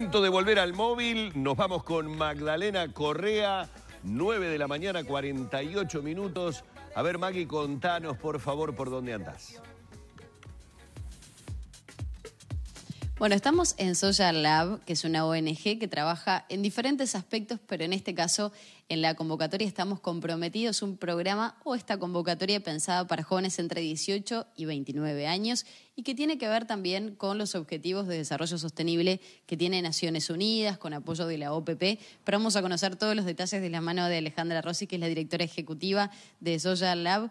de volver al móvil, nos vamos con Magdalena Correa, 9 de la mañana, 48 minutos. A ver, Maggie, contanos por favor por dónde andas. Bueno, estamos en Social Lab, que es una ONG que trabaja en diferentes aspectos, pero en este caso en la convocatoria estamos comprometidos un programa o esta convocatoria pensada para jóvenes entre 18 y 29 años y que tiene que ver también con los objetivos de desarrollo sostenible que tiene Naciones Unidas con apoyo de la OPP. Pero vamos a conocer todos los detalles de la mano de Alejandra Rossi, que es la directora ejecutiva de Social Lab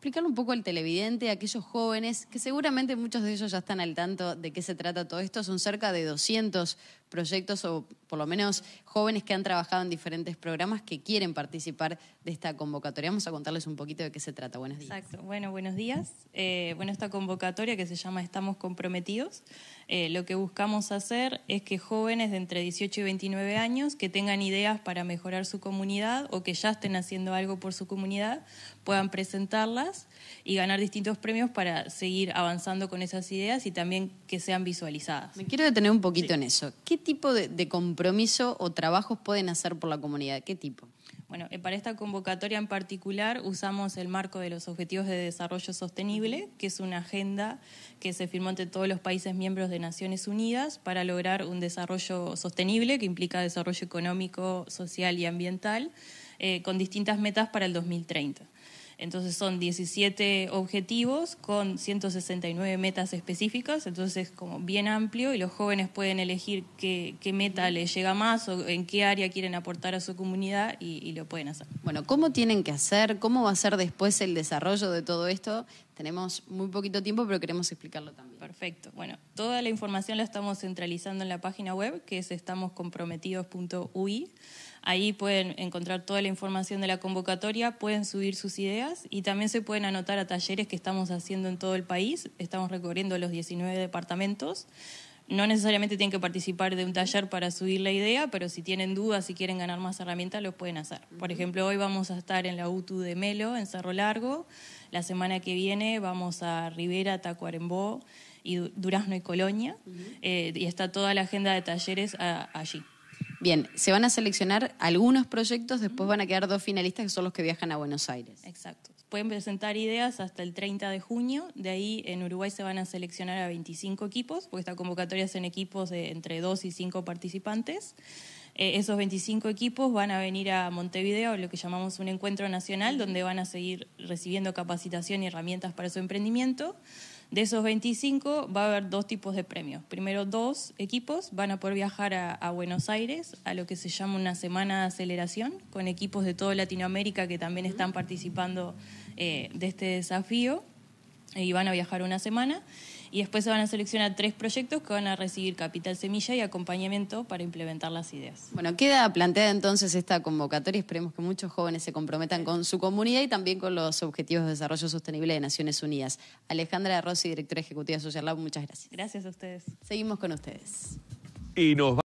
explicar un poco al televidente, a aquellos jóvenes, que seguramente muchos de ellos ya están al tanto de qué se trata todo esto, son cerca de 200 proyectos o por lo menos jóvenes que han trabajado en diferentes programas que quieren participar de esta convocatoria. Vamos a contarles un poquito de qué se trata. Buenos días. Exacto. Bueno, buenos días. Eh, bueno, esta convocatoria que se llama Estamos Comprometidos, eh, lo que buscamos hacer es que jóvenes de entre 18 y 29 años que tengan ideas para mejorar su comunidad o que ya estén haciendo algo por su comunidad puedan presentarlas y ganar distintos premios para seguir avanzando con esas ideas y también que sean visualizadas. Me quiero detener un poquito en eso tipo de, compromiso o trabajos pueden hacer por la comunidad? ¿Qué tipo? Bueno, eh, para esta convocatoria en particular usamos el marco de los Objetivos de Desarrollo Sostenible, que es una agenda que se firmó entre todos los países miembros de Naciones Unidas para lograr un desarrollo sostenible que implica desarrollo económico, social y ambiental, eh, con distintas metas para el 2030. Entonces son 17 objetivos con 169 metas específicas, entonces es como bien amplio y los jóvenes pueden elegir qué, meta les llega más o en qué área quieren aportar a su comunidad y lo pueden hacer. Bueno, ¿cómo tienen que hacer? ¿Cómo va a ser después el desarrollo de todo esto? Tenemos muy poquito tiempo, pero queremos explicarlo también. Perfecto. Bueno, toda la información la estamos centralizando en la página web, que es estamoscomprometidos.ui. Ahí pueden encontrar toda la información de la convocatoria, pueden subir sus ideas y también se pueden anotar a talleres que estamos haciendo en todo el país. Estamos recorriendo los 19 departamentos. No necesariamente tienen que participar de un taller para subir la idea, pero si tienen dudas, y quieren ganar más herramientas, lo pueden hacer. Por ejemplo, hoy vamos a estar en la UTU de Melo, en Cerro Largo. La semana que viene vamos a Rivera, Tacuarembó y Durazno y Colonia, eh, y está toda la agenda de talleres allí. Bien, se van a seleccionar algunos proyectos, después van a quedar dos finalistas que son los que viajan a Buenos Aires. Exacto. Pueden presentar ideas hasta el 30 de junio, de ahí en Uruguay se van a seleccionar a 25 equipos, porque esta convocatoria es en equipos de entre 2 y 5 participantes. Eh, esos 25 equipos van a venir a Montevideo, lo que llamamos un encuentro nacional, donde van a seguir recibiendo capacitación y herramientas para su emprendimiento. De esos 25 va a haber dos tipos de premios. Primero, dos equipos van a poder viajar a, Buenos Aires a lo que se llama una semana de aceleración, con equipos de toda Latinoamérica que también están participando eh, de este desafío eh, y van a viajar una semana. Y después se van a seleccionar tres proyectos que van a recibir capital semilla y acompañamiento para implementar las ideas. Bueno, queda planteada entonces esta convocatoria. Esperemos que muchos jóvenes se comprometan con su comunidad y también con los Objetivos de Desarrollo Sostenible de Naciones Unidas. Alejandra Rossi, directora ejecutiva de Social Lab, muchas gracias. Gracias a ustedes. Seguimos con ustedes. Y nos